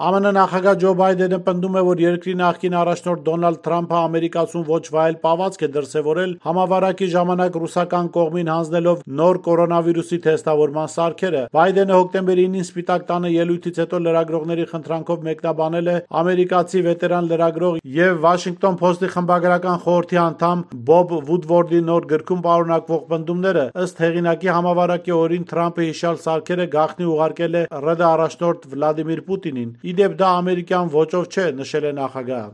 ԱՄՆ նախագահ Ջո Բայդենը պնդում է, որ երկրի նախկին առաջնորդ Դոնալդ Թրամփը ամերիկացուն ոչ վայել պահվածք է դրսևորել համավարակի ժամանակ ռուսական կողմին հանձնելով նոր կորոնավիրուսի թեստավորման սարքերը։ Բայդենը հոկտեմբերի 9-ին Սպիտակ տանը ելույթից հետո լրագրողների խնդրանքով մեկնաբանել է ամերիկացի վետերան լրագրող եւ Washington Post-ի խմբագրական խորհրդի անդամ Բոբ Վուդվորդի նոր գրքում պարունակվող պնդումները։ Ըստ հեղինակի համավարակի օրին Թրամփը հիշալ սարքերը գաղտնի ուղարկել է ՌԴ առաջնորդ Վլադիմիր Պուտինին։ Ի դեպ դա ամերիկյան ոճով չէ, նշել է նախագահը։